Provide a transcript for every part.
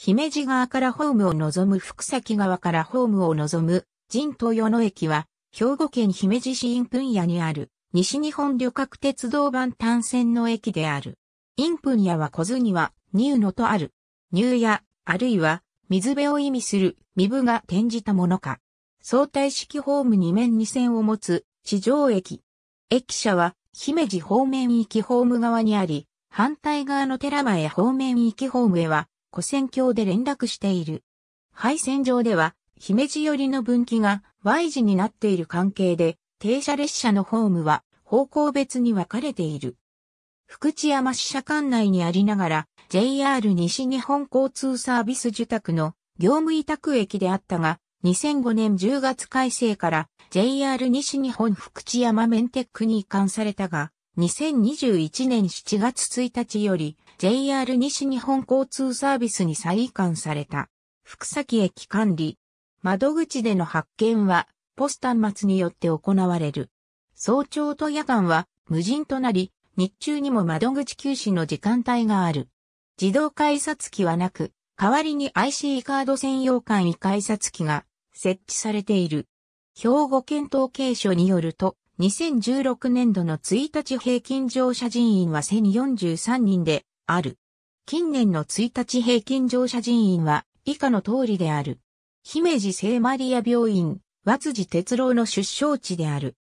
姫路側からホームを望む福崎側からホームを望む神東与野駅は、兵庫県姫路市インプン屋にある、西日本旅客鉄道版単線の駅である。インプン屋は小津には、入野とある。入屋、あるいは、水辺を意味する、身部が転じたものか。相対式ホーム2面2線を持つ、地上駅。駅舎は、姫路方面行きホーム側にあり、反対側の寺前方面行きホームへは、跨線橋で連絡している。廃線上では、姫路寄りの分岐が Y 字になっている関係で、停車列車のホームは方向別に分かれている。福知山支社管内にありながら、JR 西日本交通サービス受託の業務委託駅であったが、2005年10月改正から JR 西日本福知山メンテックに移管されたが、2021年7月1日より JR 西日本交通サービスに再移管された。福崎駅管理。窓口での発見はポスター末によって行われる。早朝と夜間は無人となり、日中にも窓口休止の時間帯がある。自動改札機はなく、代わりに IC カード専用簡易改札機が設置されている。兵庫県統計所によると、2016年度の1日平均乗車人員は1043人である。近年の1日平均乗車人員は以下の通りである。姫路聖マリア病院、和辻哲郎の出生地である。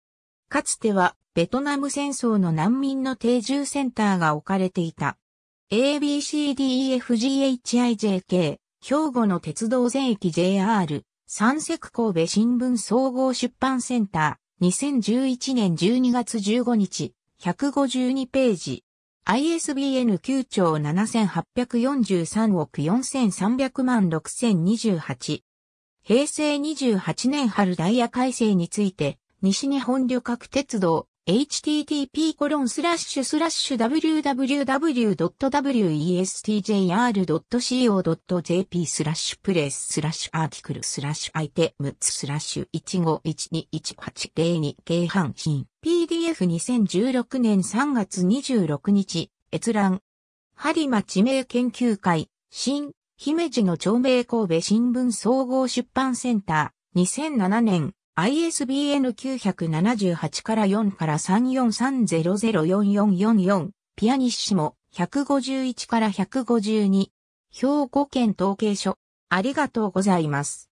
かつてはベトナム戦争の難民の定住センターが置かれていた。ABCDEFGHIJK、兵庫の鉄道全域 JR、三石神戸新聞総合出版センター。2011年12月15日、152ページ。ISBN 9兆7843億4300万6028。平成28年春ダイヤ改正について、西日本旅客鉄道、http://www.westjr.co.jp p r e s s a r t i c l e i t e m ィ15121802京半神 PDF2016 年3月26日閲覧播磨地名研究会新姫路の町名神戸新聞総合出版センター2007年 ISBN 978から4から3 4 3 0 0 4 4 4 4ピアニッシモ、151から152、兵庫県統計書ありがとうございます。